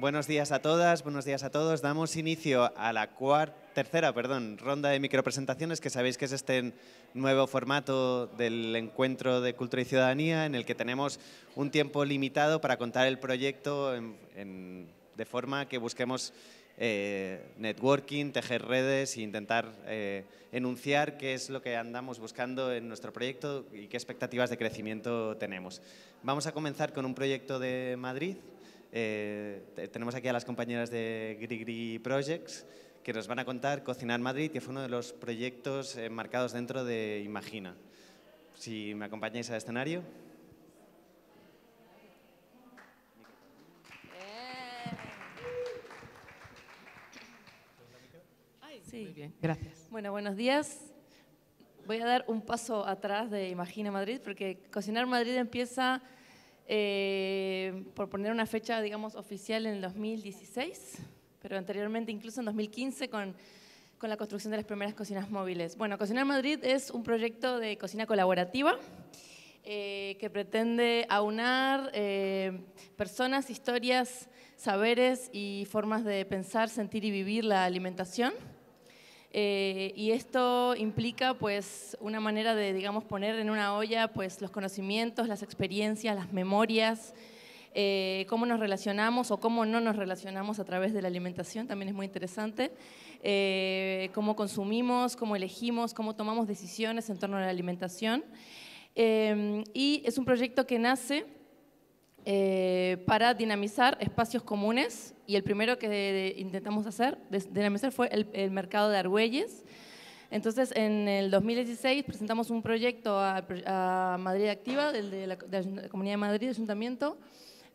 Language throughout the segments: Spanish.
Buenos días a todas, buenos días a todos. Damos inicio a la tercera perdón, ronda de micropresentaciones, que sabéis que es este nuevo formato del encuentro de cultura y ciudadanía, en el que tenemos un tiempo limitado para contar el proyecto de forma que busquemos eh, networking, tejer redes e intentar eh, enunciar qué es lo que andamos buscando en nuestro proyecto y qué expectativas de crecimiento tenemos. Vamos a comenzar con un proyecto de Madrid eh, tenemos aquí a las compañeras de Grigri Projects que nos van a contar Cocinar Madrid, que fue uno de los proyectos eh, marcados dentro de Imagina. Si me acompañáis al escenario. gracias. Bueno, buenos días. Voy a dar un paso atrás de Imagina Madrid porque Cocinar Madrid empieza eh, por poner una fecha, digamos, oficial en 2016, pero anteriormente incluso en 2015 con, la construcción de las primeras cocinas móviles. Bueno, Cocinar Madrid es un proyecto de cocina colaborativa eh, que pretende aunar eh, personas, historias, saberes y formas de pensar, sentir y vivir la alimentación eh, y esto implica pues una manera de, digamos, poner en una olla pues los conocimientos, las experiencias, las memorias, eh, cómo nos relacionamos o cómo no nos relacionamos a través de la alimentación, también es muy interesante, eh, cómo consumimos, cómo elegimos, cómo tomamos decisiones en torno a la alimentación. y es un proyecto que nace eh, para dinamizar espacios comunes y el primero que intentamos hacer, dinamizar, fue el, mercado de Argüelles. Entonces, en el 2016 presentamos un proyecto a, Madrid Activa, de la, Comunidad de Madrid, Ayuntamiento,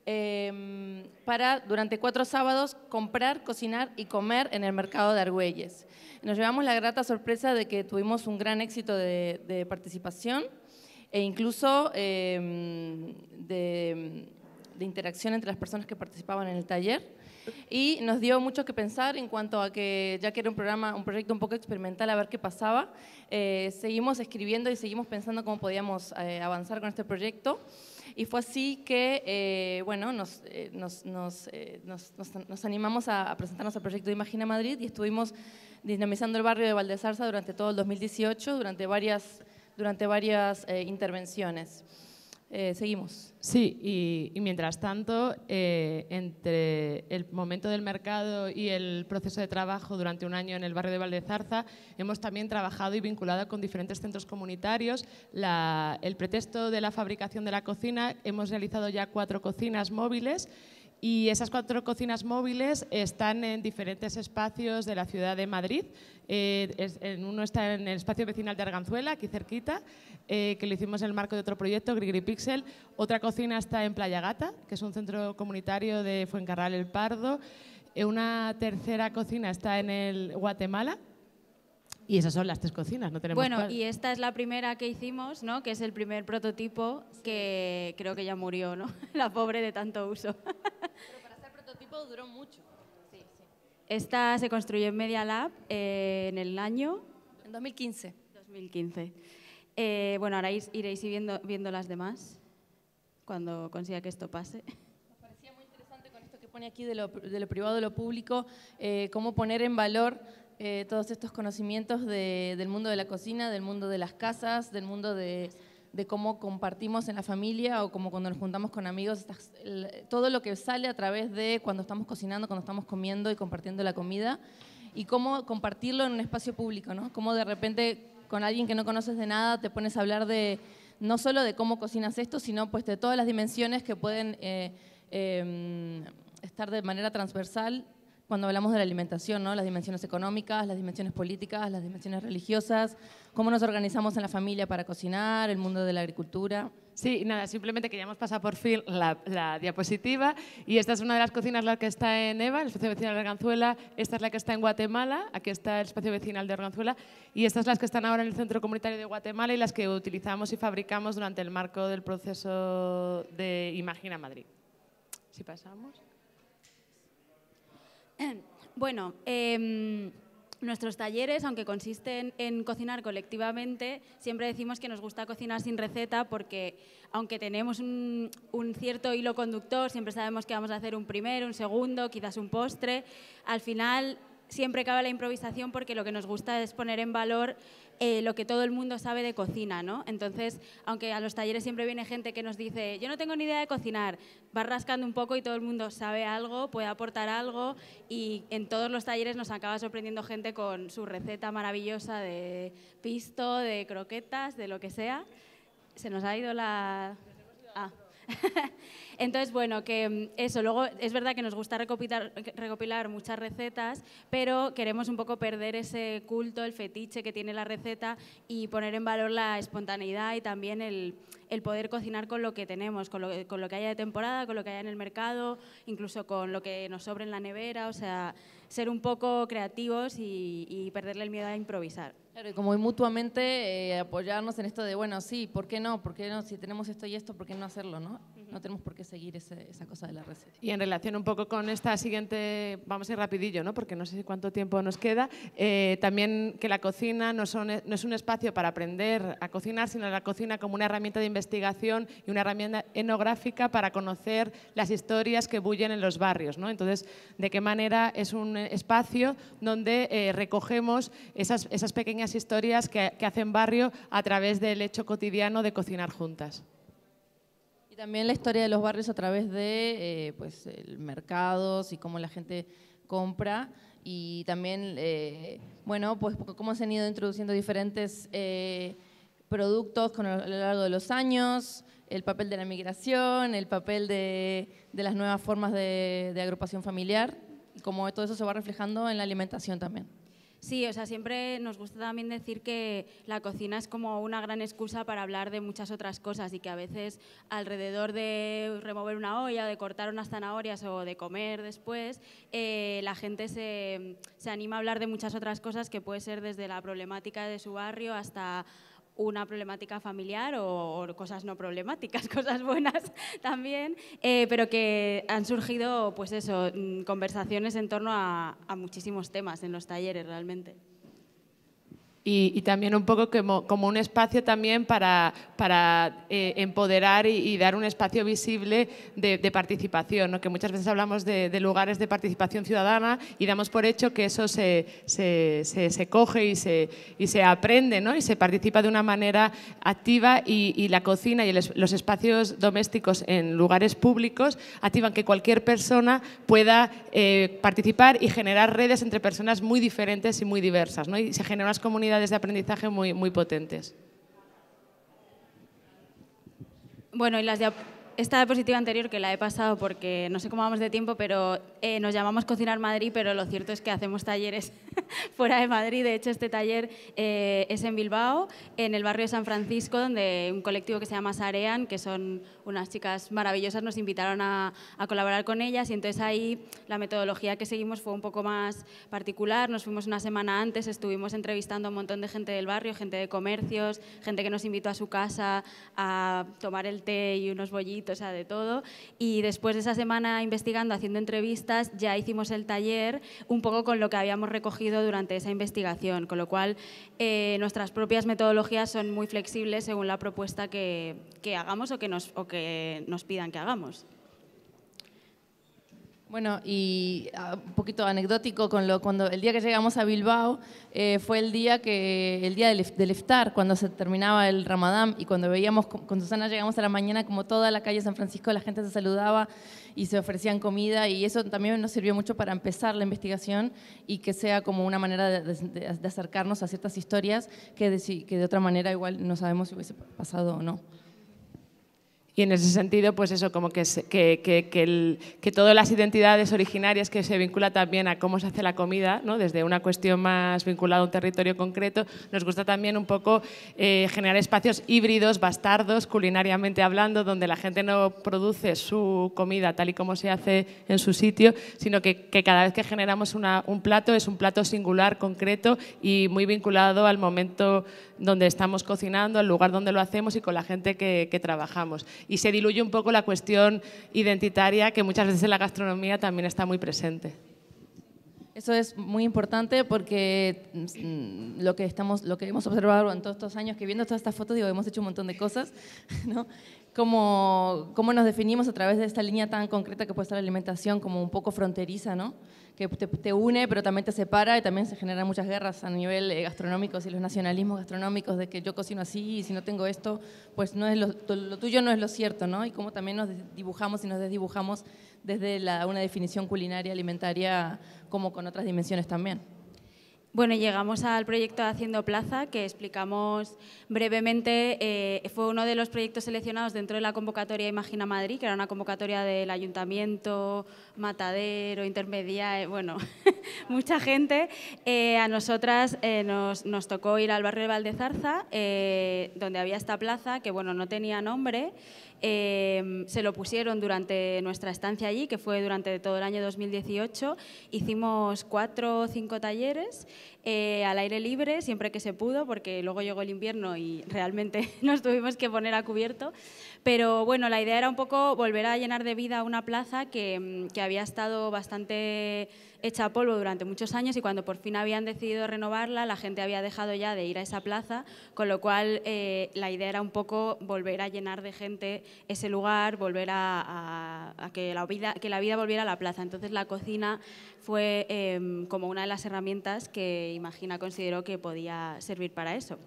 em, para durante cuatro sábados comprar, cocinar y comer en el mercado de Argüelles. Nos llevamos la grata sorpresa de que tuvimos un gran éxito de participación e incluso em, de, interacción entre las personas que participaban en el taller. Y nos dio mucho que pensar en cuanto a que, ya que era un programa, un proyecto un poco experimental, a ver qué pasaba, eh, seguimos escribiendo y seguimos pensando cómo podíamos eh, avanzar con este proyecto. Y fue así que, eh, bueno, nos, nos, nos, nos, nos, animamos a, a, presentarnos al proyecto Imagina Madrid y estuvimos dinamizando el barrio de Valdezarza durante todo el 2018, durante varias durante varias eh, intervenciones. Eh, seguimos. Sí, y, mientras tanto, eh, entre el momento del mercado y el proceso de trabajo durante un año en el barrio de Valdezarza, hemos también trabajado y vinculado con diferentes centros comunitarios. el pretexto de la fabricación de la cocina, hemos realizado ya cuatro cocinas móviles y esas cuatro cocinas móviles están en diferentes espacios de la ciudad de Madrid. Eh, en uno está en el espacio vecinal de Arganzuela, aquí cerquita, eh, que lo hicimos en el marco de otro proyecto, Grigri Pixel. Otra cocina está en Playa Gata, que es un centro comunitario de Fuencarral El Pardo. Eh, una tercera cocina está en el Guatemala, y esas son las tres cocinas, no tenemos Bueno, y esta es la primera que hicimos, ¿no? Que es el primer prototipo que creo que ya murió, ¿no? la pobre de tanto uso. Pero para ser prototipo duró mucho. Sí, sí. Esta se construyó en Media Lab eh, en el año... En 2015. 2015. Eh, bueno, ahora iréis viendo, viendo las demás cuando consiga que esto pase Me parecía muy interesante con esto que pone aquí de lo, privado, de lo público, eh, cómo poner en valor eh, todos estos conocimientos del mundo de la cocina, del mundo de las casas, del mundo de, cómo compartimos en la familia o como cuando nos juntamos con amigos, todo lo que sale a través de cuando estamos cocinando, cuando estamos comiendo y compartiendo la comida y cómo compartirlo en un espacio público, ¿no? Cómo de repente con alguien que no conoces de nada te pones a hablar de no solo de cómo cocinas esto, sino pues de todas las dimensiones que pueden eh, em, estar de manera transversal cuando hablamos de la alimentación, ¿no? las dimensiones económicas, las dimensiones políticas, las dimensiones religiosas, cómo nos organizamos en la familia para cocinar, el mundo de la agricultura. Sí, nada, simplemente queríamos pasar por fin la, diapositiva y esta es una de las cocinas, la que está en EVA, el espacio vecinal de Arganzuela, esta es la que está en Guatemala, aquí está el espacio vecinal de Arganzuela y estas las que están ahora en el Centro Comunitario de Guatemala y las que utilizamos y fabricamos durante el marco del proceso de Imagina Madrid. Si pasamos. Bueno, em, nuestros talleres, aunque consisten en cocinar colectivamente, siempre decimos que nos gusta cocinar sin receta porque aunque tenemos un, un, cierto hilo conductor, siempre sabemos que vamos a hacer un primero, un segundo, quizás un postre, al final siempre cabe la improvisación porque lo que nos gusta es poner en valor eh, lo que todo el mundo sabe de cocina, ¿no? Entonces, aunque a los talleres siempre viene gente que nos dice, yo no tengo ni idea de cocinar, va rascando un poco y todo el mundo sabe algo, puede aportar algo y en todos los talleres nos acaba sorprendiendo gente con su receta maravillosa de pisto, de croquetas, de lo que sea. Se nos ha ido la... Ah. Entonces, bueno, que mm, eso, luego es verdad que nos gusta recopilar, muchas recetas, pero queremos un poco perder ese culto, el fetiche que tiene la receta y poner en valor la espontaneidad y también el, poder cocinar con lo que tenemos, con lo, que haya de temporada, con lo que haya en el mercado, incluso con lo que nos sobre en la nevera, o sea, ser un poco creativos y, y perderle el miedo a improvisar. Claro, y como mutuamente eh, apoyarnos en esto de, bueno, sí, ¿por qué no? ¿Por qué no? Si tenemos esto y esto, ¿por qué no hacerlo? No, no tenemos por qué seguir esa cosa de la receta. Y en relación un poco con esta siguiente, vamos a ir rapidillo, ¿no? porque no sé cuánto tiempo nos queda, eh, también que la cocina no, son, no es un espacio para aprender a cocinar, sino la cocina como una herramienta de investigación y una herramienta enográfica para conocer las historias que bullen en los barrios. ¿no? Entonces, ¿de qué manera es un espacio donde eh, recogemos esas, esas pequeñas historias que, hacen barrio a través del hecho cotidiano de cocinar juntas. Y también la historia de los barrios a través de eh, pues, mercados y cómo la gente compra y también, eh, bueno, pues cómo se han ido introduciendo diferentes eh, productos con, a lo largo de los años, el papel de la migración, el papel de, de las nuevas formas de, de agrupación familiar, y cómo todo eso se va reflejando en la alimentación también. Sí, o sea, siempre nos gusta también decir que la cocina es como una gran excusa para hablar de muchas otras cosas y que a veces alrededor de remover una olla, de cortar unas zanahorias o de comer después, eh, la gente se, se anima a hablar de muchas otras cosas que puede ser desde la problemática de su barrio hasta una problemática familiar o, cosas no problemáticas, cosas buenas también, eh, pero que han surgido, pues eso, mm, conversaciones en torno a muchísimos temas en los talleres realmente. Y, también un poco como, como, un espacio también para, para eh, empoderar y, dar un espacio visible de, participación, ¿no? que muchas veces hablamos de, lugares de participación ciudadana y damos por hecho que eso se, se, coge y se, y se aprende ¿no? y se participa de una manera activa y, la cocina y los espacios domésticos en lugares públicos activan que cualquier persona pueda eh, participar y generar redes entre personas muy diferentes y muy diversas. ¿no? Y se generan comunidades de aprendizaje muy, muy potentes. Bueno, y las de esta diapositiva anterior que la he pasado porque no sé cómo vamos de tiempo, pero eh, nos llamamos Cocinar Madrid, pero lo cierto es que hacemos talleres fuera de Madrid. De hecho, este taller eh, es en Bilbao, en el barrio de San Francisco, donde un colectivo que se llama Sarean, que son unas chicas maravillosas, nos invitaron a, a colaborar con ellas y entonces ahí la metodología que seguimos fue un poco más particular. Nos fuimos una semana antes, estuvimos entrevistando a un montón de gente del barrio, gente de comercios, gente que nos invitó a su casa a tomar el té y unos bollitos o sea, de todo. Y después de esa semana investigando, haciendo entrevistas, ya hicimos el taller un poco con lo que habíamos recogido durante esa investigación, con lo cual eh, nuestras propias metodologías son muy flexibles según la propuesta que, que hagamos o que, nos, o que nos pidan que hagamos. Bueno, y ah, un poquito anecdótico con lo cuando el día que llegamos a Bilbao eh, fue el día que el día del, Eftar, cuando se terminaba el Ramadán y cuando veíamos con Susana llegamos a la mañana como toda la calle de San Francisco la gente se saludaba y se ofrecían comida y eso también nos sirvió mucho para empezar la investigación y que sea como una manera de, acercarnos a ciertas historias que que de otra manera igual no sabemos si hubiese pasado o no. Y en ese sentido, pues eso, como que, que, que, que, todas las identidades originarias que se vincula también a cómo se hace la comida, ¿no? desde una cuestión más vinculada a un territorio concreto, nos gusta también un poco eh, generar espacios híbridos, bastardos, culinariamente hablando, donde la gente no produce su comida tal y como se hace en su sitio, sino que, cada vez que generamos un plato es un plato singular, concreto y muy vinculado al momento donde estamos cocinando, al lugar donde lo hacemos y con la gente que trabajamos y se diluye un poco la cuestión identitaria que muchas veces en la gastronomía también está muy presente. Eso es muy importante porque mm, lo que, estamos, lo que hemos observado en todos estos años, que viendo todas estas fotos, digo, hemos hecho un montón de cosas, ¿no? Cómo, cómo nos definimos a través de esta línea tan concreta que puede ser la alimentación, como un poco fronteriza, ¿no? te, une pero también te separa y también se generan muchas guerras a nivel eh, gastronómico, y los nacionalismos gastronómicos de que yo cocino así y si no tengo esto, pues no es lo, tuyo no es lo cierto, ¿no? Y cómo también nos dibujamos y nos desdibujamos desde una definición culinaria alimentaria como con otras dimensiones también. Bueno, llegamos al proyecto Haciendo Plaza, que explicamos brevemente. Eh, fue uno de los proyectos seleccionados dentro de la convocatoria Imagina Madrid, que era una convocatoria del ayuntamiento, matadero, intermedia, bueno, mucha gente. Eh, a nosotras eh, nos, nos, tocó ir al barrio de Valdezarza, donde había esta plaza, que bueno, no tenía nombre, Em, se lo pusieron durante nuestra estancia allí, que fue durante todo el año 2018. Hicimos cuatro o cinco talleres eh, al aire libre, siempre que se pudo, porque luego llegó el invierno y realmente nos tuvimos que poner a cubierto. Pero bueno, la idea era un poco volver a llenar de vida una plaza que, mm, que había estado bastante hecha polvo durante muchos años y cuando por fin habían decidido renovarla, la gente había dejado ya de ir a esa plaza, con lo cual eh, la idea era un poco volver a llenar de gente ese lugar, volver a, que, la vida, que la vida volviera a la plaza. Entonces la cocina fue em, como una de las herramientas que Imagina consideró que podía servir para eso.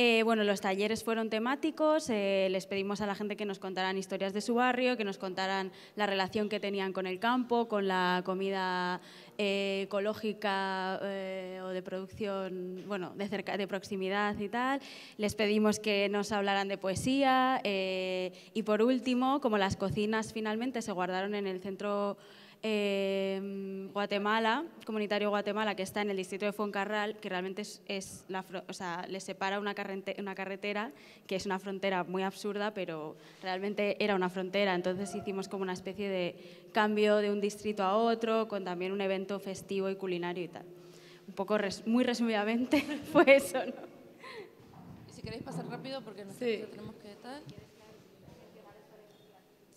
Eh, bueno, los talleres fueron temáticos, eh, les pedimos a la gente que nos contaran historias de su barrio, que nos contaran la relación que tenían con el campo, con la comida eh, ecológica o de producción, bueno, de, de proximidad y tal. Les pedimos que nos hablaran de poesía y por último, como las cocinas finalmente se guardaron en el centro Em, Guatemala, comunitario Guatemala, que está en el distrito de Fuencarral, que realmente es, o sea, le separa una, carretera, que es una frontera muy absurda, pero realmente era una frontera. Entonces hicimos como una especie de cambio de un distrito a otro, con también un evento festivo y culinario y tal. Un poco muy resumidamente fue eso, si queréis pasar rápido porque nosotros sí. tenemos que estar.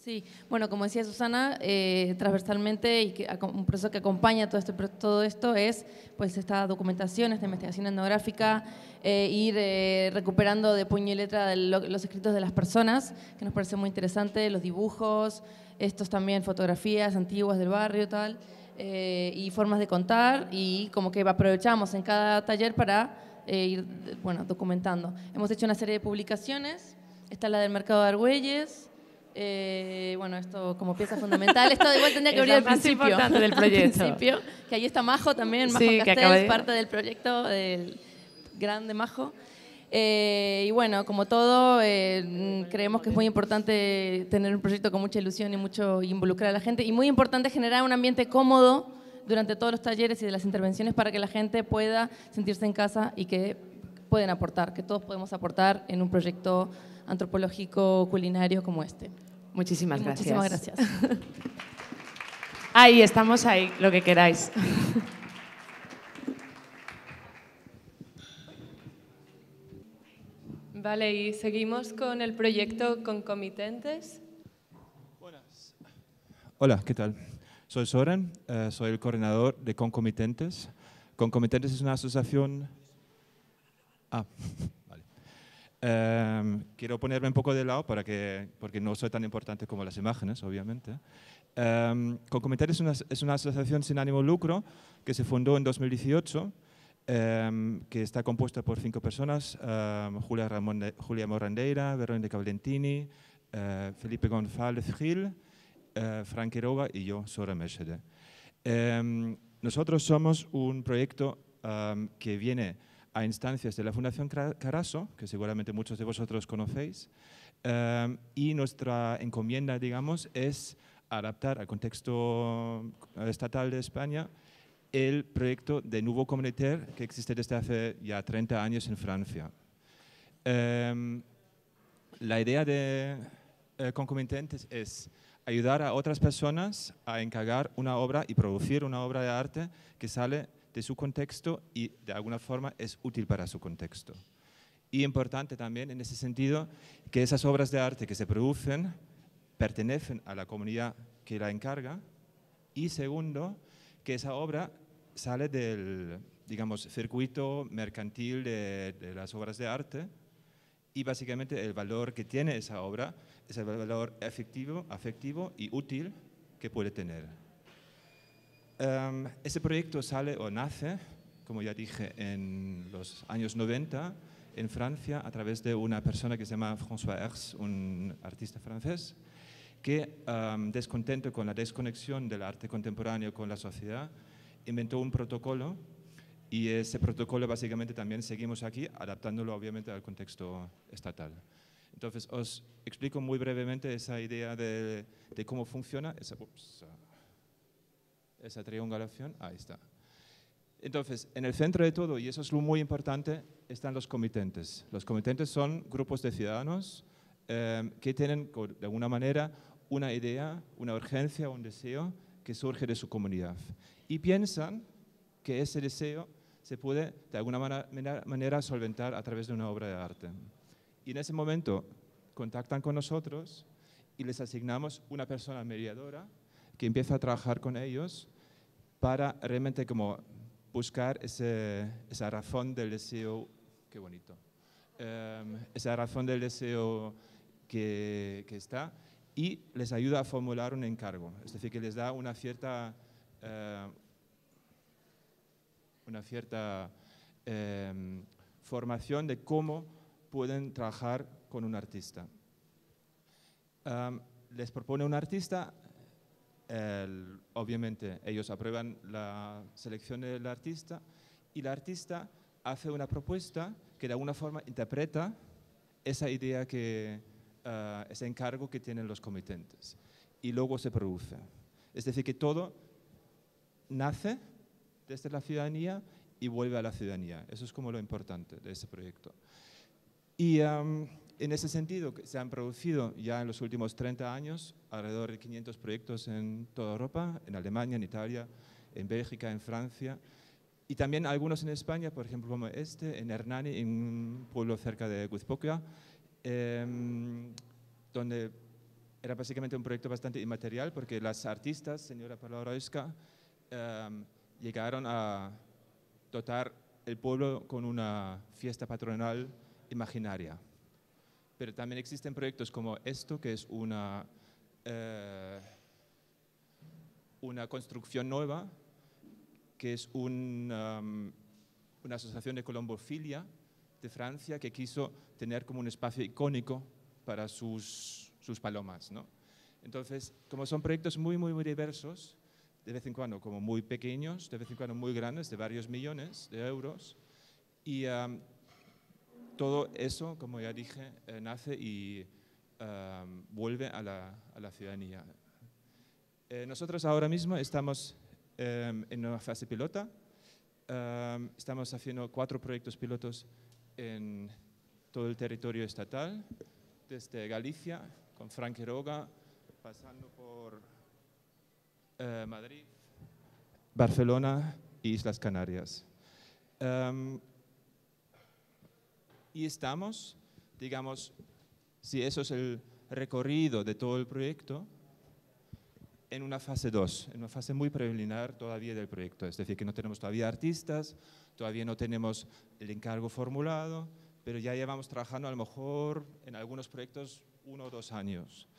Sí, bueno, como decía Susana, eh, transversalmente y que, un proceso que acompaña todo, este todo esto es pues esta documentación, esta investigación etnográfica, eh, ir eh, recuperando de puño y letra los escritos de las personas, que nos parece muy interesante, los dibujos, estos también fotografías antiguas del barrio tal, y formas de contar y como que aprovechamos en cada taller para ir bueno, documentando. Hemos hecho una serie de publicaciones, está la del mercado de Argüelles, eh, bueno, esto como pieza fundamental. Esto igual tendría que abrir al principio. del proyecto. que ahí está Majo también, Majo sí, es parte del proyecto del grande Majo. Eh, y bueno, como todo, eh, creemos que es muy importante tener un proyecto con mucha ilusión y mucho involucrar a la gente. Y muy importante generar un ambiente cómodo durante todos los talleres y de las intervenciones para que la gente pueda sentirse en casa y que pueden aportar, que todos podemos aportar en un proyecto antropológico culinario como este. Muchísimas gracias. Muchísimas gracias. ahí, estamos ahí, lo que queráis. Vale, y seguimos con el proyecto Concomitentes. Hola, ¿qué tal? Soy Soren, eh, soy el coordinador de Concomitentes. Concomitentes es una asociación... Ah. Em, quiero ponerme un poco de lado para que, porque no soy tan importante como las imágenes, obviamente. Em, con comentarios es una, asociación sin ánimo lucro que se fundó en 2018, em, que está compuesta por cinco personas, Julia, Ramón Julia Morandeira, Verónica Valentini, eh, Felipe González Gil, eh, Frank Quiroga y yo, Sora Mercedes. nosotros somos un proyecto que viene a instancias de la Fundación Caraso, que seguramente muchos de vosotros conocéis, eh, y nuestra encomienda, digamos, es adaptar al contexto estatal de España el proyecto de Nouveau comité que existe desde hace ya 30 años en Francia. Eh, la idea de eh, concomitentes es ayudar a otras personas a encargar una obra y producir una obra de arte que sale de su contexto y de alguna forma es útil para su contexto. Y importante también en ese sentido que esas obras de arte que se producen pertenecen a la comunidad que la encarga y segundo, que esa obra sale del, digamos, circuito mercantil de, de las obras de arte y básicamente el valor que tiene esa obra es el valor efectivo, afectivo y útil que puede tener. Em, ese proyecto sale o nace, como ya dije, en los años 90 en Francia a través de una persona que se llama François un artista francés, que em, descontento con la desconexión del arte contemporáneo con la sociedad, inventó un protocolo y ese protocolo básicamente también seguimos aquí, adaptándolo obviamente al contexto estatal. Entonces os explico muy brevemente esa idea de, cómo funciona. Esa, esa triangulación, ahí está. Entonces, en el centro de todo, y eso es lo muy importante, están los comitentes. Los comitentes son grupos de ciudadanos eh, que tienen, de alguna manera, una idea, una urgencia, un deseo que surge de su comunidad. Y piensan que ese deseo se puede, de alguna manera solventar a través de una obra de arte. Y en ese momento contactan con nosotros y les asignamos una persona mediadora que empieza a trabajar con ellos para realmente como buscar esa razón del deseo, qué bonito, em, esa razón del deseo que, está y les ayuda a formular un encargo, es decir, que les da una cierta, em, una cierta em, formación de cómo pueden trabajar con un artista. les propone un artista obviamente ellos aprueban la selección del artista y el artista hace una propuesta que de alguna forma interpreta esa idea que, eh, ese encargo que tienen los comitentes y luego se produce. Es decir, que todo nace desde la ciudadanía y vuelve a la ciudadanía. Eso es como lo importante de este proyecto. Y em, en ese sentido, se han producido ya en los últimos 30 años alrededor de 500 proyectos en toda Europa, en Alemania, en Italia, en Bélgica, en Francia, y también algunos en España, por ejemplo, como este, en Hernani, en un pueblo cerca de Guzpoquia, em, donde era básicamente un proyecto bastante inmaterial porque las artistas, señora Palorowska, em, llegaron a dotar el pueblo con una fiesta patronal imaginaria pero también existen proyectos como esto, que es una, eh, una construcción nueva, que es un, um, una asociación de colombofilia de Francia que quiso tener como un espacio icónico para sus, sus palomas. ¿no? Entonces, como son proyectos muy, muy, muy diversos, de vez en cuando como muy pequeños, de vez en cuando muy grandes, de varios millones de euros, y um, todo eso, como ya dije, eh, nace y eh, vuelve a la, ciudadanía. Eh, nosotros ahora mismo estamos en una fase pilota, estamos haciendo cuatro proyectos pilotos en todo el territorio estatal, desde Galicia, con Frank Roga, pasando por Madrid, Barcelona e Islas Canarias y estamos, digamos, si eso es el recorrido de todo el proyecto, en una fase 2, en una fase muy preliminar todavía del proyecto. Es decir, que no tenemos todavía artistas, todavía no tenemos el encargo formulado, pero ya llevamos trabajando a lo mejor en algunos proyectos uno o dos años.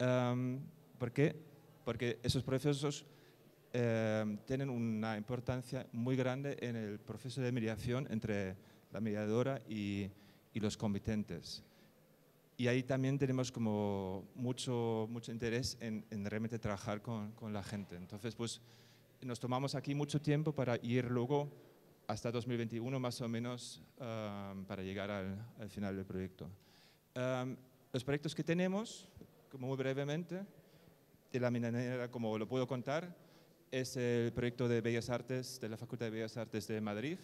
Em, ¿Por qué? Porque esos procesos em, tienen una importancia muy grande en el proceso de mediación entre la mediadora y, los comitentes. Y ahí también tenemos como mucho, mucho interés en, realmente trabajar con, la gente. Entonces, pues nos tomamos aquí mucho tiempo para ir luego hasta 2021 más o menos ah, para llegar al, final del proyecto. Ah, los proyectos que tenemos, como muy brevemente, de la manera como lo puedo contar, es el proyecto de Bellas Artes de la Facultad de Bellas Artes de Madrid,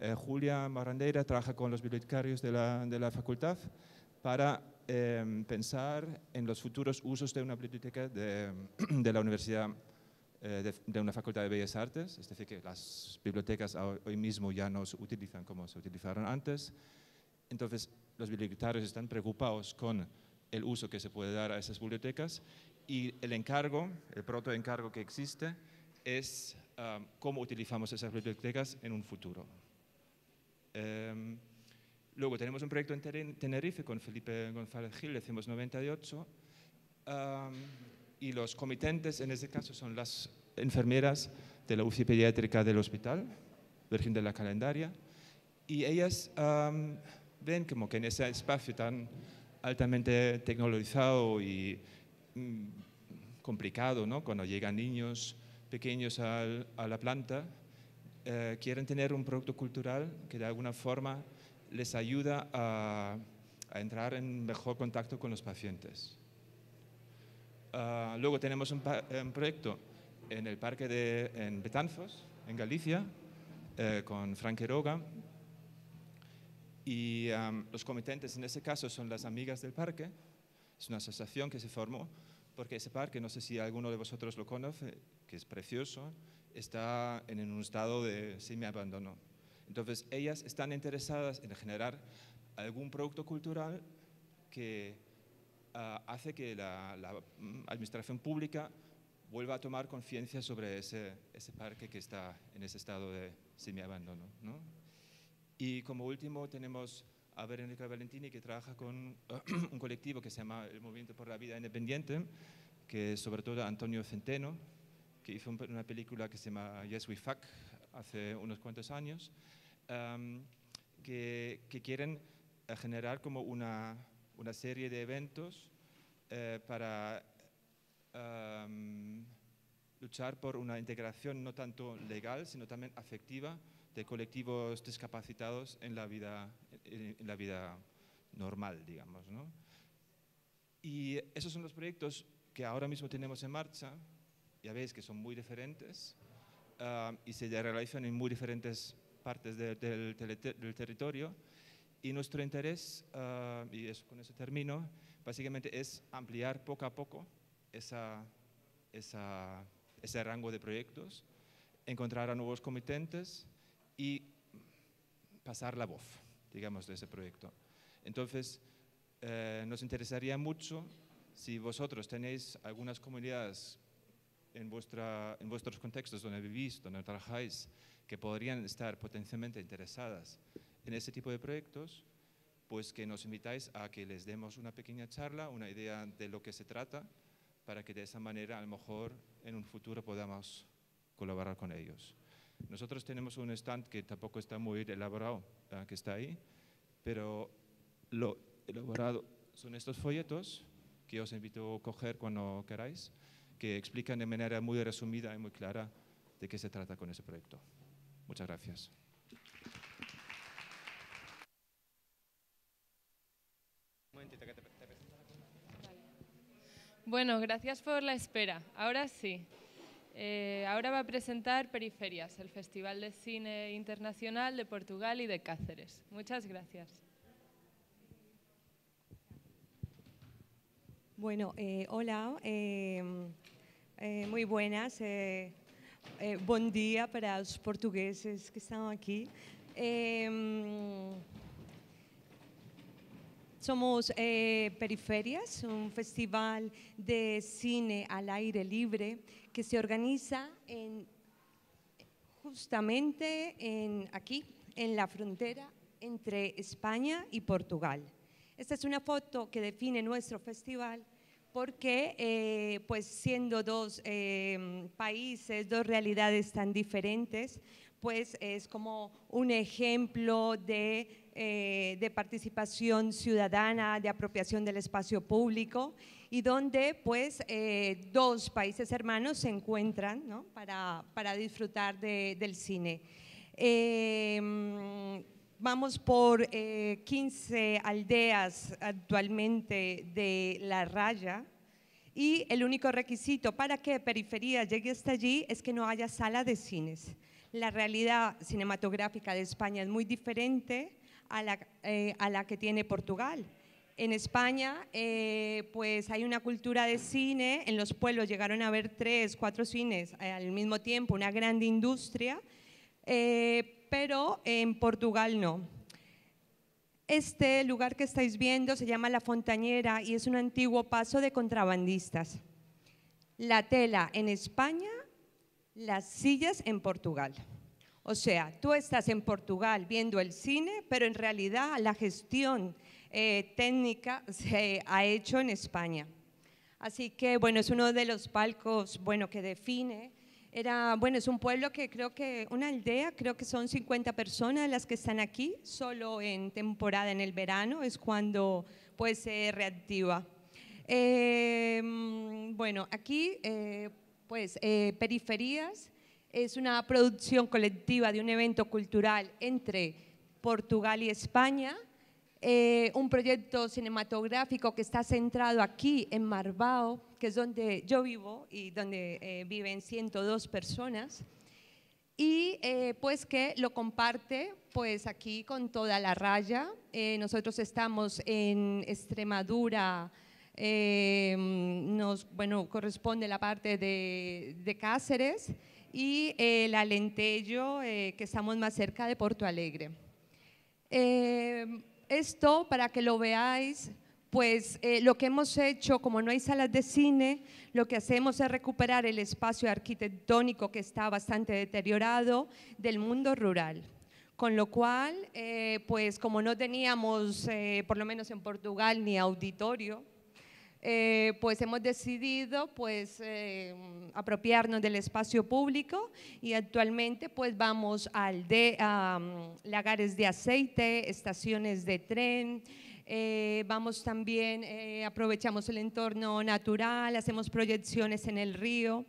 eh, Julia Marandeira trabaja con los bibliotecarios de la, facultad para em, pensar en los futuros usos de una biblioteca de, la universidad, eh, de, una facultad de bellas artes, es decir, que las bibliotecas hoy mismo ya no se utilizan como se utilizaron antes. Entonces, los bibliotecarios están preocupados con el uso que se puede dar a esas bibliotecas y el encargo, el protoencargo que existe es ah, cómo utilizamos esas bibliotecas en un futuro. Em, luego tenemos un proyecto en Tenerife con Felipe González Gil, decimos 98, em, y los comitentes en este caso son las enfermeras de la UCI pediátrica del hospital, Virgen de la Calendaria, y ellas em, ven como que en ese espacio tan altamente tecnologizado y mm, complicado, ¿no? cuando llegan niños pequeños a la planta, eh, quieren tener un producto cultural que de alguna forma les ayuda a, entrar en mejor contacto con los pacientes. Ah, luego tenemos un, proyecto en el parque de Betanzos, en Galicia, eh, con Frank Y los comitentes en ese caso son las Amigas del Parque. Es una asociación que se formó porque ese parque, no sé si alguno de vosotros lo conoce, que es precioso, está en un estado de semi-abandono. Entonces, ellas están interesadas en generar algún producto cultural que ah, hace que la, mm, administración pública vuelva a tomar conciencia sobre ese, parque que está en ese estado de semi-abandono. Y como último tenemos a Verónica Valentini, que trabaja con un colectivo que se llama el Movimiento por la Vida Independiente, que es sobre todo Antonio Centeno, hizo una película que se llama Yes We Fuck hace unos cuantos años, em, que, quieren eh, generar como una, una serie de eventos eh, para em, luchar por una integración no tanto legal, sino también afectiva de colectivos discapacitados en la vida, la vida normal, digamos. ¿no? Y esos son los proyectos que ahora mismo tenemos en marcha, ya veis que son muy diferentes ah, y se realizan en muy diferentes partes del, territorio. Y nuestro interés, ah, y eso, con eso termino, básicamente es ampliar poco a poco esa, esa, ese rango de proyectos, encontrar a nuevos comitentes y pasar la voz, digamos, de ese proyecto. Entonces, eh, nos interesaría mucho si vosotros tenéis algunas comunidades en, en vuestros contextos donde vivís, donde trabajáis, que podrían estar potencialmente interesadas en ese tipo de proyectos, pues que nos invitáis a que les demos una pequeña charla, una idea de lo que se trata, para que de esa manera a lo mejor en un futuro podamos colaborar con ellos. Nosotros tenemos un stand que tampoco está muy elaborado, ah, que está ahí, pero lo elaborado son estos folletos que os invito a coger cuando queráis que explican de manera muy resumida y muy clara de qué se trata con ese proyecto. Muchas gracias. Bueno, gracias por la espera. Ahora sí. Eh, ahora va a presentar Periferias, el Festival de Cine Internacional de Portugal y de Cáceres. Muchas gracias. Bueno, eh, hola, em, eh, muy buenas. Eh, buen día para los portugueses que están aquí. Em, somos Periferias, un festival de cine al aire libre que se organiza en, justamente en, aquí, en la frontera entre España y Portugal. Esta es una foto que define nuestro festival porque eh, pues siendo dos eh, países, dos realidades tan diferentes, pues es como un ejemplo de, eh, participación ciudadana, de apropiación del espacio público y donde pues dos países hermanos se encuentran ¿no? para, disfrutar del cine. Em, Vamos por 15 eh, aldeas actualmente de la raya y el único requisito para que Periferia llegue hasta allí es que no haya sala de cines. La realidad cinematográfica de España es muy diferente a la, eh, a la que tiene Portugal. En España, eh, pues hay una cultura de cine, en los pueblos llegaron a haber tres, cuatro cines al mismo tiempo, una gran industria, pero en Portugal no. Este lugar que estáis viendo se llama La Fontañera y es un antiguo paso de contrabandistas. La tela en España, las sillas en Portugal. O sea, tú estás en Portugal viendo el cine, pero en realidad la gestión eh, técnica se ha hecho en España. Así que, bueno, es uno de los palcos, bueno, que define era, bueno, es un pueblo que creo que, una aldea, creo que son 50 personas las que están aquí, solo en temporada, en el verano, es cuando pues se reactiva. Em, bueno, aquí eh, pues eh, Periferías es una producción colectiva de un evento cultural entre Portugal y España, eh, un proyecto cinematográfico que está centrado aquí en Marbao, que es donde yo vivo y donde eh, viven 102 personas, y eh, pues que lo comparte pues aquí con toda la raya. nosotros estamos en Extremadura, em, nos bueno, corresponde la parte de, Cáceres y el Alentejo, que estamos más cerca de Porto Alegre. Eh, esto para que lo veáis, pues eh, lo que hemos hecho, como no hay salas de cine, lo que hacemos es recuperar el espacio arquitectónico que está bastante deteriorado del mundo rural. Con lo cual, eh, pues como no teníamos, eh, por lo menos en Portugal, ni auditorio, eh, pues hemos decidido pues eh, apropiarnos del espacio público y actualmente pues vamos al de lagares de aceite, estaciones de tren, eh, vamos también, aprovechamos el entorno natural, hacemos proyecciones en el río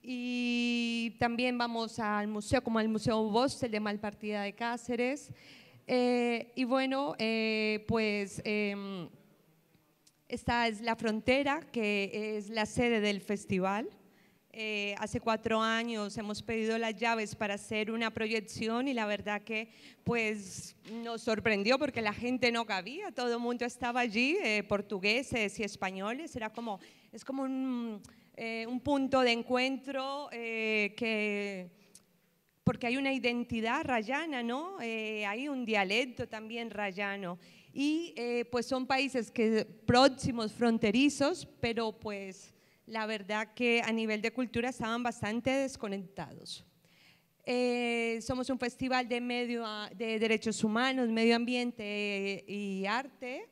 y también vamos al museo, como al Museo Bostel de Malpartida de Cáceres. y bueno, pues em, esta es la frontera, que es la sede del festival. Eh, hace cuatro años hemos pedido las llaves para hacer una proyección y la verdad que pues nos sorprendió porque la gente no cabía, todo el mundo estaba allí, eh, portugueses y españoles, era como, es como un, eh, punto de encuentro que porque hay una identidad rayana, ¿no? hay un dialecto también rayano y eh, pues son países que próximos, fronterizos, pero pues la verdad que a nivel de cultura estaban bastante desconectados. Eh, somos un festival de, medio, ah, de derechos humanos, medio ambiente y arte.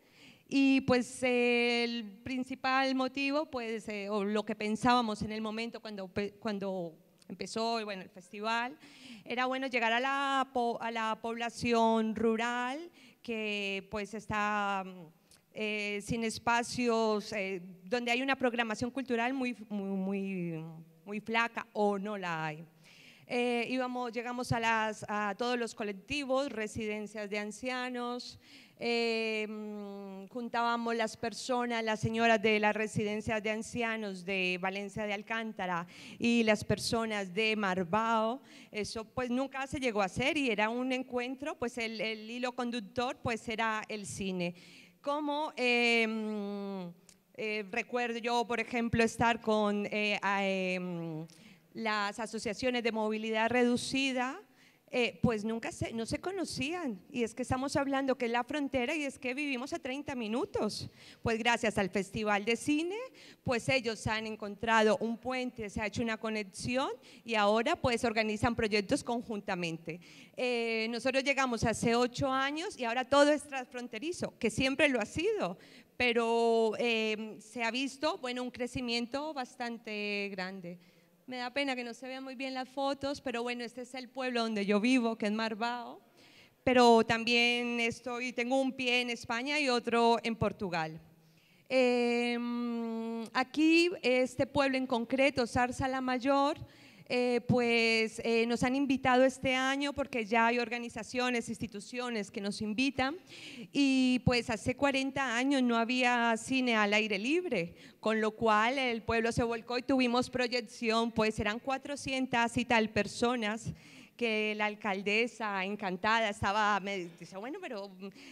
Y pues el principal motivo, pues, eh, o lo que pensábamos en el momento cuando, cuando empezó bueno, el festival, era bueno llegar a la, a la población rural que pues está mm, eh, sin espacios, eh, donde hay una programación cultural muy, muy, muy, flaca o no la hay. Eh, llegamos a, las, a todos los colectivos, residencias de ancianos, Em, juntábamos las personas, las señoras de la residencia de ancianos de Valencia de Alcántara y las personas de Marbao. Eso pues nunca se llegó a hacer y era un encuentro, pues el, hilo conductor pues era el cine. Como em, eh, recuerdo yo, por ejemplo, estar con eh, em, las asociaciones de movilidad reducida, eh, pues nunca se, no se conocían. Y es que estamos hablando que es la frontera y es que vivimos a 30 minutos. Pues gracias al Festival de Cine, pues ellos han encontrado un puente, se ha hecho una conexión y ahora pues organizan proyectos conjuntamente. Eh, nosotros llegamos hace ocho años y ahora todo es transfronterizo, que siempre lo ha sido, pero eh, se ha visto, bueno, un crecimiento bastante grande. Me da pena que no se vean muy bien las fotos, pero bueno, este es el pueblo donde yo vivo, que es Marbao. Pero también estoy, tengo un pie en España y otro en Portugal. Em, aquí, este pueblo en concreto, Sarsa la Mayor, eh, pues eh, nos han invitado este año porque ya hay organizaciones, instituciones que nos invitan y pues hace 40 años no había cine al aire libre, con lo cual el pueblo se volcó y tuvimos proyección, pues eran 400 y tal personas que la alcaldesa encantada estaba, me dice, bueno, pero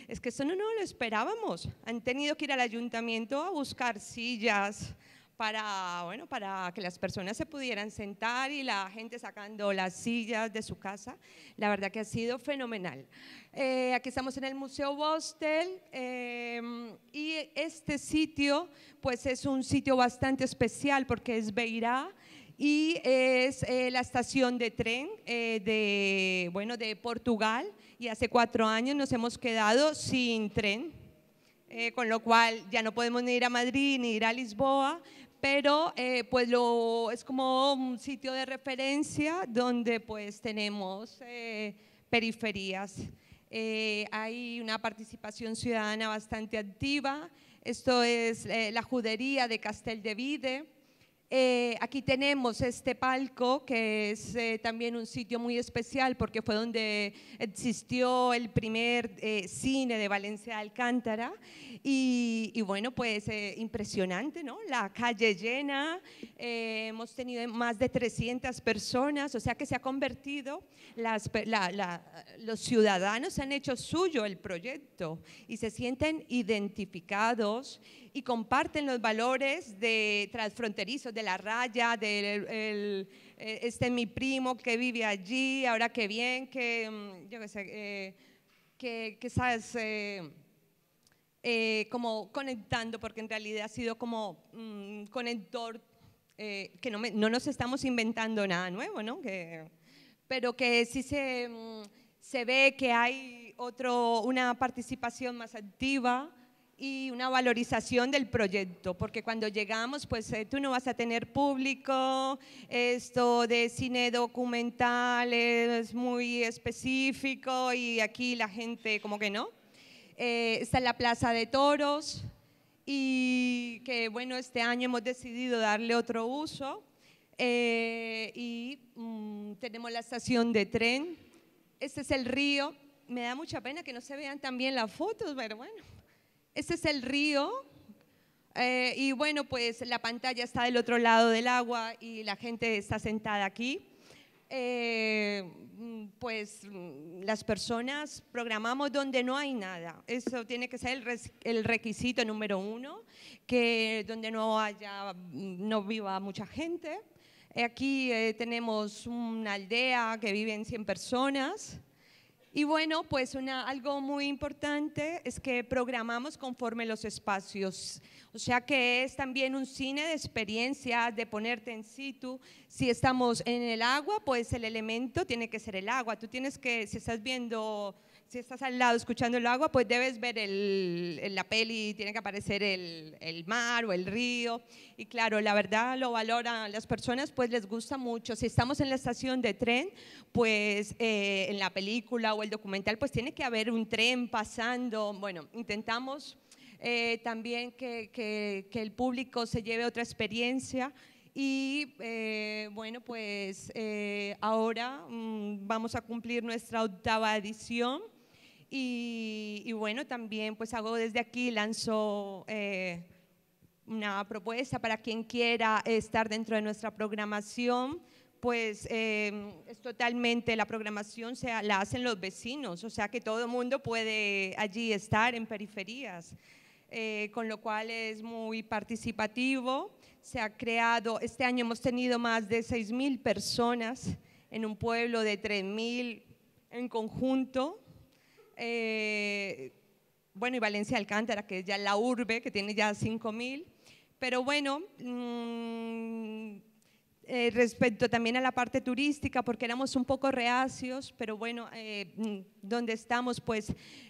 es que eso no lo esperábamos. Han tenido que ir al ayuntamiento a buscar sillas, para, bueno, para que las personas se pudieran sentar y la gente sacando las sillas de su casa. La verdad que ha sido fenomenal. Eh, aquí estamos en el Museo Bostel em, y este sitio pues es un sitio bastante especial porque es Beirá y es eh, la estación de tren eh, de, bueno, de Portugal y hace cuatro años nos hemos quedado sin tren. con lo cual ya no podemos ni ir a Madrid ni ir a Lisboa, pero eh, pues lo, es como un sitio de referencia donde pues tenemos eh, periferías. Eh, hay una participación ciudadana bastante activa, esto es eh, la judería de Castel de Vide, eh, aquí tenemos este palco, que es eh, también un sitio muy especial porque fue donde existió el primer eh, cine de Valencia de Alcántara. Y, bueno, pues impresionante, ¿no? La calle llena, hemos tenido más de 300 personas, o sea que se ha convertido, las, los ciudadanos han hecho suyo el proyecto y se sienten identificados y comparten los valores de transfronterizos, de la raya, de eh, este mi primo que vive allí, ahora qué bien, que mm, yo qué sé, eh, que, que sabes, eh, como conectando, porque en realidad ha sido como un mm, conector, que no, no, nos estamos inventando nada nuevo, ¿no? Que, pero que sí se, mm, se ve que hay otro, una participación más activa y una valorización del proyecto, porque cuando llegamos, pues eh, tú no vas a tener público, esto de cine documental es muy específico y aquí la gente como que no. Eh, está en la Plaza de Toros y que bueno, este año hemos decidido darle otro uso eh, y mm, tenemos la estación de tren. Este es el río. Me da mucha pena que no se vean también las fotos, pero bueno. Este es el río. Eh, y bueno, pues la pantalla está del otro lado del agua y la gente está sentada aquí. Eh, pues mm, las personas programamos donde no hay nada. Eso tiene que ser el, requisito número uno, que donde no haya, mm, no viva mucha gente. Aquí eh, tenemos una aldea que viven 100 personas. Y bueno, pues una, algo muy importante es que programamos conforme los espacios, o sea que es también un cine de experiencias, de ponerte en situ. Si estamos en el agua, pues el elemento tiene que ser el agua. Tú tienes que, si estás viendo si estás al lado escuchando el agua, pues debes ver el, la peli, tiene que aparecer el, mar o el río. Y claro, la verdad lo valoran las personas, pues les gusta mucho. Si estamos en la estación de tren, pues eh, en la película o el documental, pues tiene que haber un tren pasando. Bueno, intentamos eh, también que, el público se lleve otra experiencia y eh, bueno, pues ahora mm, vamos a cumplir nuestra octava edición. Y, bueno, también pues hago desde aquí, lanzo eh, una propuesta para quien quiera estar dentro de nuestra programación pues em, es totalmente la programación se, la hacen los vecinos, o sea que todo el mundo puede allí estar en periferias, eh, con lo cual es muy participativo. Se ha creado, este año hemos tenido más de 6.000 personas en un pueblo de 3.000 en conjunto eh, bueno, y Valencia Alcántara, que es ya la urbe, que tiene ya 5.000. Pero bueno, mm, eh, respecto también a la parte turística, porque éramos un poco reacios, pero bueno, eh, mm, donde estamos, pues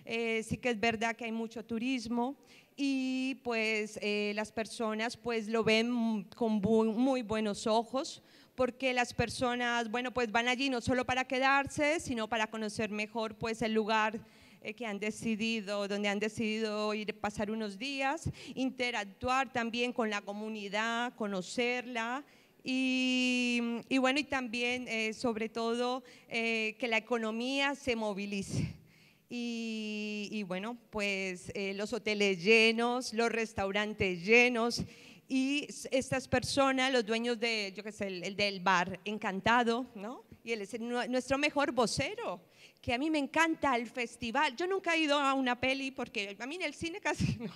sí que es verdad que hay mucho turismo y pues las personas pues lo ven con muy buenos ojos, porque las personas, bueno, pues van allí no solo para quedarse, sino para conocer mejor pues el lugar eh, que han decidido, donde han decidido ir a pasar unos días, interactuar también con la comunidad, conocerla. Y, bueno, y también eh, sobre todo eh, que la economía se movilice. Y, bueno, pues los hoteles llenos, los restaurantes llenos y estas personas, los dueños de, yo qué sé, el, del bar encantado, ¿no? Y él es nuestro mejor vocero, que a mí me encanta el festival. Yo nunca he ido a una peli porque a mí en el cine casi no,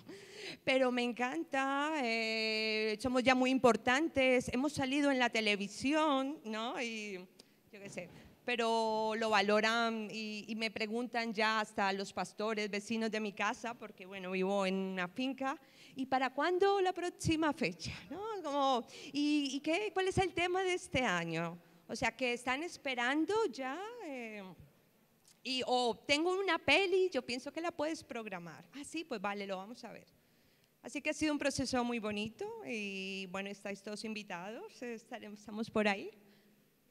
pero me encanta, eh, somos ya muy importantes, hemos salido en la televisión, ¿no? Y yo qué sé, pero lo valoran y, me preguntan ya hasta los pastores, vecinos de mi casa, porque bueno, vivo en una finca, ¿y para cuándo la próxima fecha? ¿No? Como, ¿Y, qué, cuál es el tema de este año? O sea, que están esperando ya... Eh, y o tengo una peli, yo pienso que la puedes programar. Ah, sí, pues vale, lo vamos a ver. Así que ha sido un proceso muy bonito y bueno, estáis todos invitados, eh, estaremos, estamos por ahí.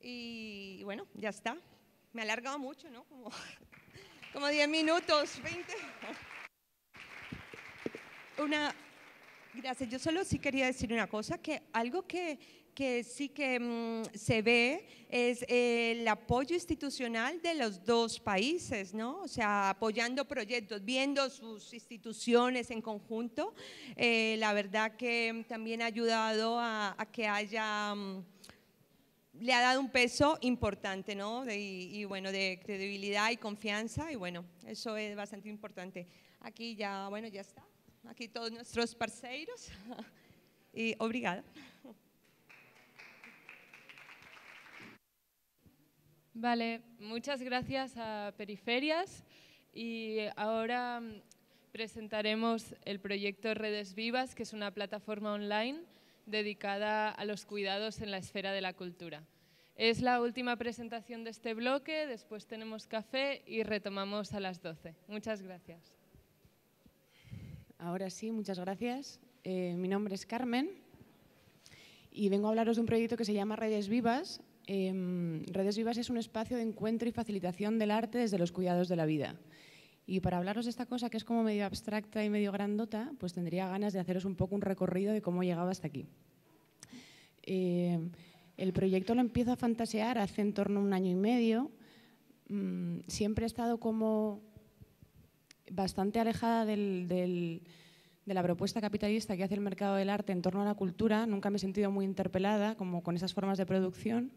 Y, bueno, ya está. Me ha alargado mucho, ¿no? Como, como 10 minutos, 20. Una, gracias. Yo solo sí quería decir una cosa, que algo que, sí que mm, se ve es el apoyo institucional de los dos países, ¿no? O sea, apoyando proyectos, viendo sus instituciones en conjunto. Eh, la verdad que también ha ayudado a, que haya... Mm, le ha dado un peso importante, ¿no? y, y, bueno, de credibilidad y confianza, y bueno, eso es bastante importante. Aquí ya, bueno, ya está. Aquí todos nuestros parceiros. y obrigada. Vale, muchas gracias a Periferias y ahora mm, presentaremos el proyecto Redes Vivas, que es una plataforma online dedicada a los cuidados en la esfera de la cultura. Es la última presentación de este bloque, después tenemos café y retomamos a las 12. Muchas gracias. Ahora sí, muchas gracias. Eh, mi nombre es Carmen y vengo a hablaros de un proyecto que se llama Redes Vivas. Em, Redes Vivas es un espacio de encuentro y facilitación del arte desde los cuidados de la vida. Y para hablaros de esta cosa que es como medio abstracta y medio grandota, pues tendría ganas de haceros un poco un recorrido de cómo he llegado hasta aquí. Eh, el proyecto lo empiezo a fantasear hace en torno a un año y medio. Mm, siempre he estado como bastante alejada de la propuesta capitalista que hace el mercado del arte en torno a la cultura. Nunca me he sentido muy interpelada como con esas formas de producción.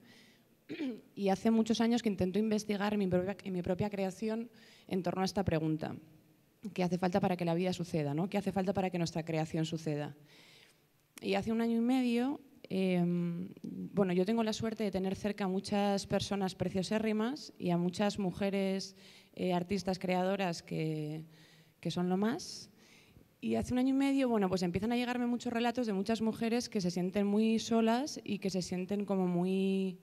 Y hace muchos años que intento investigar mi mi propia creación en torno a esta pregunta. ¿Qué hace falta para que la vida suceda? ¿no? ¿Qué hace falta para que nuestra creación suceda? Y hace un año y medio, em, bueno, yo tengo la suerte de tener cerca a muchas personas preciosérrimas y a muchas mujeres eh, artistas creadoras que, que son lo más. Y hace un año y medio, bueno, pues empiezan a llegarme muchos relatos de muchas mujeres que se sienten muy solas y que se sienten como muy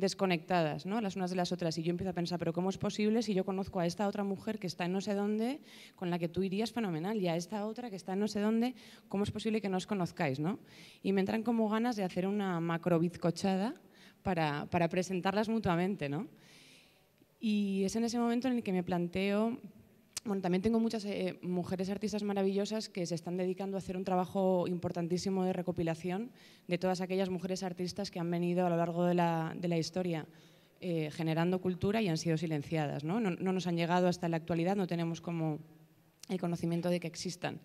desconectadas, ¿no? las unas de las otras. Y yo empiezo a pensar, pero ¿cómo es posible si yo conozco a esta otra mujer que está en no sé dónde, con la que tú irías fenomenal, y a esta otra que está en no sé dónde, ¿cómo es posible que no os conozcáis? ¿no? Y me entran como ganas de hacer una macro bizcochada para, para presentarlas mutuamente. ¿no? Y es en ese momento en el que me planteo bueno, también tengo muchas eh, mujeres artistas maravillosas que se están dedicando a hacer un trabajo importantísimo de recopilación de todas aquellas mujeres artistas que han venido a lo largo de la, historia eh, generando cultura y han sido silenciadas. ¿no? ¿no? No nos han llegado hasta la actualidad, no tenemos como el conocimiento de que existan.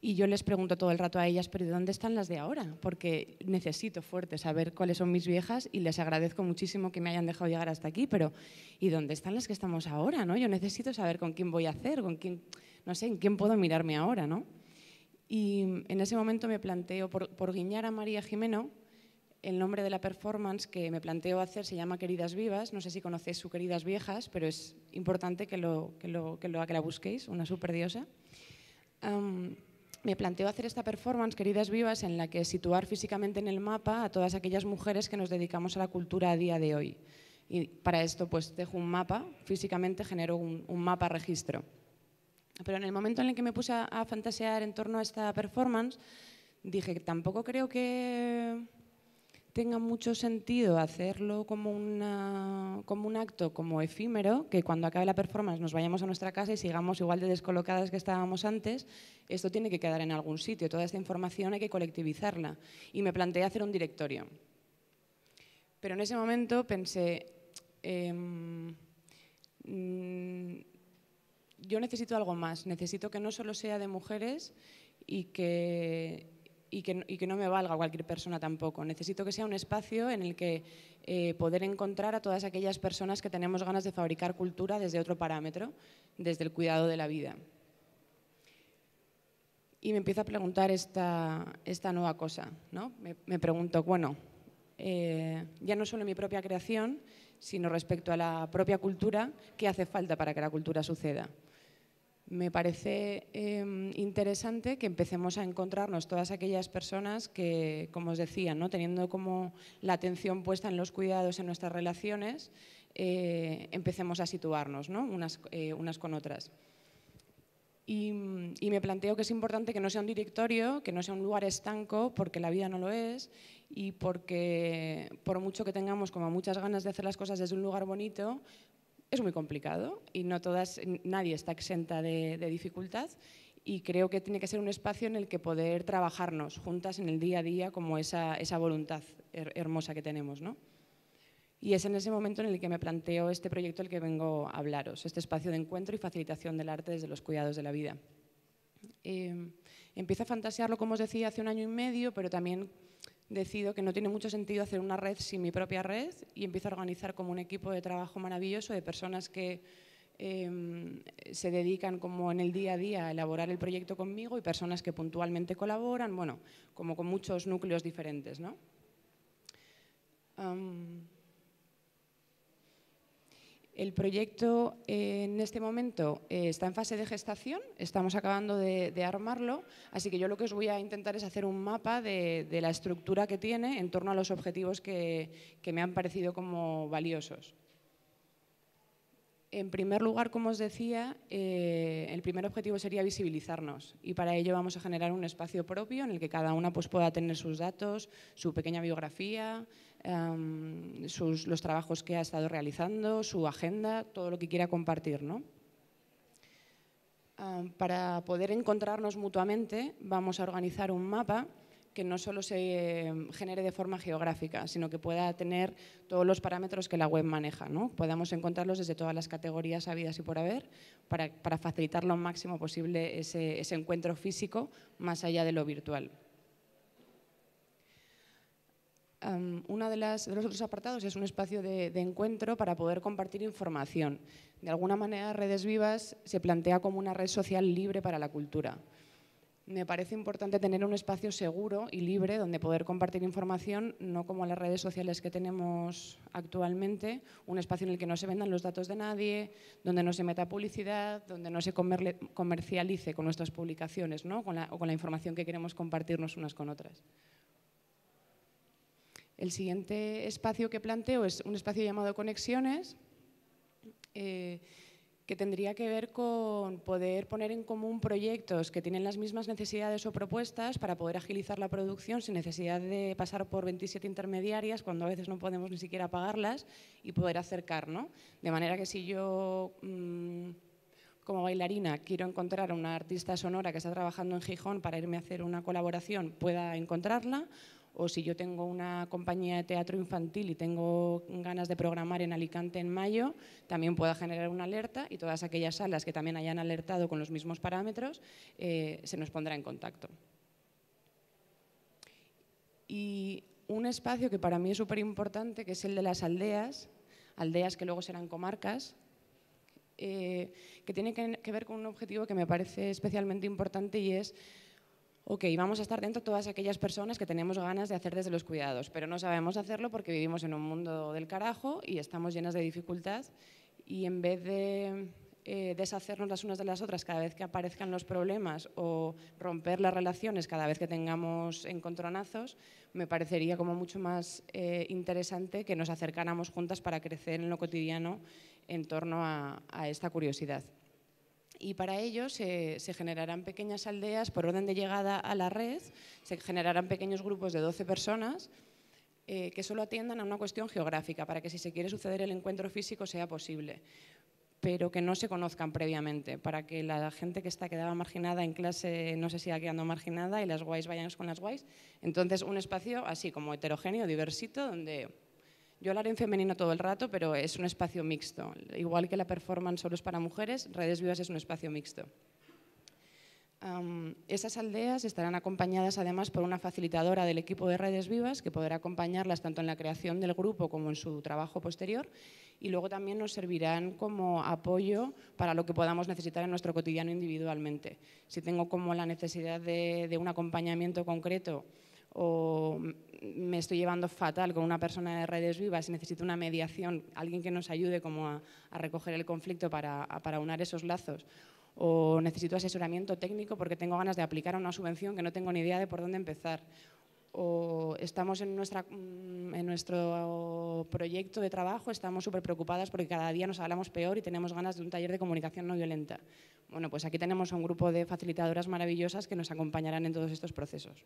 Y yo les pregunto todo el rato a ellas, pero dónde están las de ahora? Porque necesito fuerte saber cuáles son mis viejas y les agradezco muchísimo que me hayan dejado llegar hasta aquí, pero ¿y dónde están las que estamos ahora? ¿no? Yo necesito saber con quién voy a hacer, con quién, no sé, en quién puedo mirarme ahora, ¿no? Y en ese momento me planteo, por, guiñar a María Jimeno, el nombre de la performance que me planteo hacer se llama Queridas Vivas. No sé si conocéis su Queridas Viejas, pero es importante que, lo, que, lo, que, lo, que la busquéis, una superdiosa. diosa me planteo hacer esta performance, Queridas Vivas, en la que situar físicamente en el mapa a todas aquellas mujeres que nos dedicamos a la cultura a día de hoy. Y para esto pues dejo un mapa, físicamente genero un, mapa registro. Pero en el momento en el que me puse a, a fantasear en torno a esta performance, dije, tampoco creo que tenga mucho sentido hacerlo como, una, como un acto, como efímero, que cuando acabe la performance nos vayamos a nuestra casa y sigamos igual de descolocadas que estábamos antes, esto tiene que quedar en algún sitio, toda esta información hay que colectivizarla. Y me planteé hacer un directorio. Pero en ese momento pensé, em, mm, yo necesito algo más, necesito que no solo sea de mujeres y que y que, no me valga cualquier persona tampoco. Necesito que sea un espacio en el que eh, poder encontrar a todas aquellas personas que tenemos ganas de fabricar cultura desde otro parámetro, desde el cuidado de la vida. Y me empiezo a preguntar esta, nueva cosa. ¿no? Me, pregunto, bueno, eh, ya no solo mi propia creación, sino respecto a la propia cultura, ¿qué hace falta para que la cultura suceda? me parece em, interesante que empecemos a encontrarnos todas aquellas personas que, como os decía, ¿no? teniendo como la atención puesta en los cuidados, en nuestras relaciones, eh, empecemos a situarnos ¿no? Eh, unas, con otras. Y, y, me planteo que es importante que no sea un directorio, que no sea un lugar estanco, porque la vida no lo es y porque por mucho que tengamos como muchas ganas de hacer las cosas desde un lugar bonito, es muy complicado y no todas, nadie está exenta de, dificultad y creo que tiene que ser un espacio en el que poder trabajarnos juntas en el día a día como esa, esa voluntad hermosa que tenemos. ¿no? Y es en ese momento en el que me planteo este proyecto el que vengo a hablaros, este espacio de encuentro y facilitación del arte desde los cuidados de la vida. Eh, empiezo a fantasearlo, como os decía, hace un año y medio, pero también decido que no tiene mucho sentido hacer una red sin mi propia red y empiezo a organizar como un equipo de trabajo maravilloso de personas que em, se dedican como en el día a día a elaborar el proyecto conmigo y personas que puntualmente colaboran, bueno, como con muchos núcleos diferentes, ¿no? El proyecto eh, en este momento eh, está en fase de gestación, estamos acabando de, armarlo, así que yo lo que os voy a intentar es hacer un mapa de, la estructura que tiene en torno a los objetivos que, me han parecido como valiosos. En primer lugar, como os decía, eh, el primer objetivo sería visibilizarnos y para ello vamos a generar un espacio propio en el que cada una pues, pueda tener sus datos, su pequeña biografía, Em, los trabajos que ha estado realizando, su agenda, todo lo que quiera compartir. Ah, para poder encontrarnos mutuamente vamos a organizar un mapa que no solo se em, genere de forma geográfica, sino que pueda tener todos los parámetros que la web maneja. ¿no? Podamos encontrarlos desde todas las categorías habidas y por haber para, facilitar lo máximo posible ese encuentro físico más allá de lo virtual. Em, uno de, los otros apartados es un espacio de, encuentro para poder compartir información. De alguna manera, Redes Vivas se plantea como una red social libre para la cultura. Me parece importante tener un espacio seguro y libre donde poder compartir información, no como las redes sociales que tenemos actualmente, un espacio en el que no se vendan los datos de nadie, donde no se meta publicidad, donde no se comercialice con nuestras publicaciones ¿no? o con la información que queremos compartirnos unas con otras. El siguiente espacio que planteo es un espacio llamado conexiones, eh, que tendría que ver con poder poner en común proyectos que tienen las mismas necesidades o propuestas para poder agilizar la producción sin necesidad de pasar por 27 intermediarias cuando a veces no podemos ni siquiera pagarlas y poder acercarnos De manera que si yo... Mm, como bailarina quiero encontrar a una artista sonora que está trabajando en Gijón para irme a hacer una colaboración, pueda encontrarla, o si yo tengo una compañía de teatro infantil y tengo ganas de programar en Alicante en mayo, también pueda generar una alerta y todas aquellas salas que también hayan alertado con los mismos parámetros eh, se nos pondrá en contacto. Y un espacio que para mí es súper importante, que es el de las aldeas, aldeas que luego serán comarcas, eh, que tiene que ver con un objetivo que me parece especialmente importante y es ok, vamos a estar dentro todas aquellas personas que tenemos ganas de hacer desde los cuidados, pero no sabemos hacerlo porque vivimos en un mundo del carajo y estamos llenas de dificultad y en vez de eh, deshacernos las unas de las otras cada vez que aparezcan los problemas o romper las relaciones cada vez que tengamos encontronazos, me parecería como mucho más eh, interesante que nos acercáramos juntas para crecer en lo cotidiano en torno a esta curiosidad y para ello se, generarán pequeñas aldeas por orden de llegada a la red, se generarán pequeños grupos de 12 personas eh, que solo atiendan a una cuestión geográfica, para que si se quiere suceder el encuentro físico sea posible, pero que no se conozcan previamente, para que la gente que está quedada marginada en clase no se siga quedando marginada y las guays vayan con las guays. Entonces, un espacio así como heterogéneo, diversito, donde yo hablaré en femenino todo el rato, pero es un espacio mixto. Igual que la performance solo es para mujeres, Redes Vivas es un espacio mixto. esas aldeas estarán acompañadas además por una facilitadora del equipo de Redes Vivas que podrá acompañarlas tanto en la creación del grupo como en su trabajo posterior y luego también nos servirán como apoyo para lo que podamos necesitar en nuestro cotidiano individualmente. Si tengo como la necesidad de un acompañamiento concreto o me estoy llevando fatal con una persona de redes vivas y necesito una mediación, alguien que nos ayude a, recoger el conflicto para, a, esos lazos, o necesito asesoramiento técnico porque tengo ganas de aplicar una subvención que no tengo ni idea de por dónde empezar, o estamos mm, en, nuestro proyecto de trabajo, estamos súper preocupadas porque cada día nos hablamos peor y tenemos ganas de un taller de comunicación no violenta. Bueno, pues aquí tenemos a un grupo de facilitadoras maravillosas que nos acompañarán en todos estos procesos.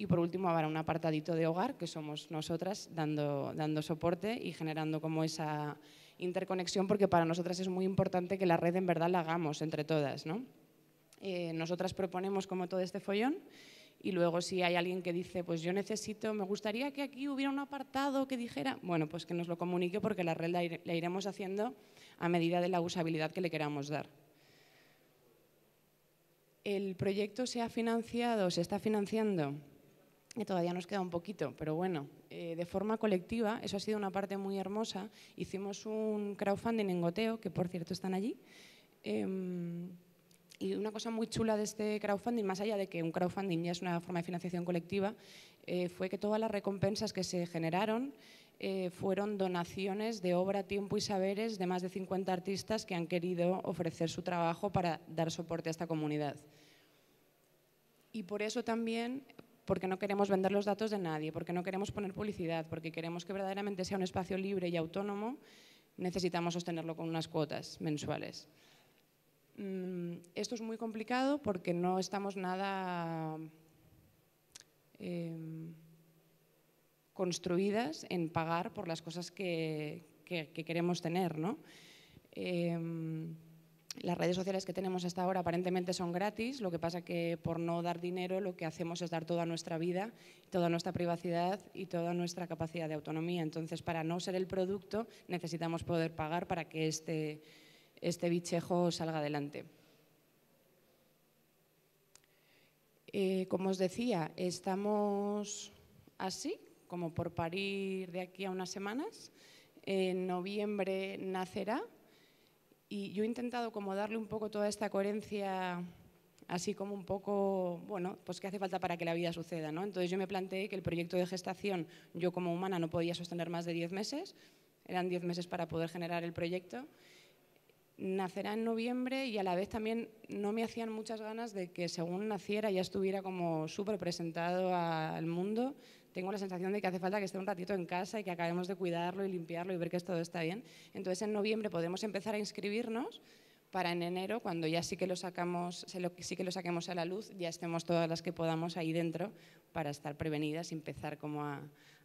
Y por último habrá un apartadito de hogar, que somos nosotras dando, dando soporte y generando como esa interconexión, porque para nosotras es muy importante que la red en verdad la hagamos entre todas. Eh, nosotras proponemos como todo este follón y luego si hay alguien que dice, pues yo necesito, me gustaría que aquí hubiera un apartado que dijera, bueno, pues que nos lo comunique porque la red la, la iremos haciendo a medida de la usabilidad que le queramos dar. El proyecto se ha financiado, se está financiando que todavía nos queda un poquito, pero bueno, eh, de forma colectiva, eso ha sido una parte muy hermosa. Hicimos un crowdfunding en Goteo, que por cierto están allí. Em, y una cosa muy chula de este crowdfunding, más allá de que un crowdfunding ya es una forma de financiación colectiva, eh, fue que todas las recompensas que se generaron eh, fueron donaciones de obra, tiempo y saberes de más de 50 artistas que han querido ofrecer su trabajo para dar soporte a esta comunidad. Y por eso también porque no queremos vender los datos de nadie, porque no queremos poner publicidad, porque queremos que verdaderamente sea un espacio libre y autónomo, necesitamos sostenerlo con unas cuotas mensuales. Mm, esto es muy complicado porque no estamos nada em, construidas en pagar por las cosas que, queremos tener. ¿no? Em, las redes sociales que tenemos hasta ahora aparentemente son gratis, lo que pasa que por no dar dinero lo que hacemos es dar toda nuestra vida, toda nuestra privacidad y toda nuestra capacidad de autonomía. Entonces, para no ser el producto, necesitamos poder pagar para que este, este bichejo salga adelante. Eh, como os decía, estamos así, como por parir de aquí a unas semanas. En noviembre nacerá y yo he intentado como darle un poco toda esta coherencia, así como un poco, bueno, pues qué hace falta para que la vida suceda, ¿no? Entonces yo me planteé que el proyecto de gestación, yo como humana no podía sostener más de 10 meses, eran 10 meses para poder generar el proyecto. Nacerá en noviembre y a la vez también no me hacían muchas ganas de que según naciera ya estuviera como súper presentado al mundo tengo la sensación de que hace falta que esté un ratito en casa y que acabemos de cuidarlo y limpiarlo y ver que todo está bien. Entonces, en noviembre podemos empezar a inscribirnos para en enero, cuando ya sí que lo sacamos, sí que lo saquemos a la luz, ya estemos todas las que podamos ahí dentro para estar prevenidas y empezar como a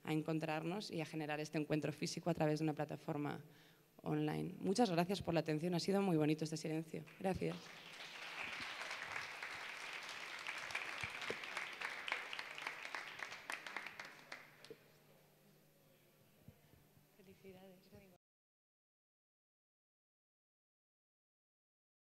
encontrarnos y a generar este encuentro físico a través de una plataforma online. Muchas gracias por la atención, ha sido muy bonito este silencio. Gracias.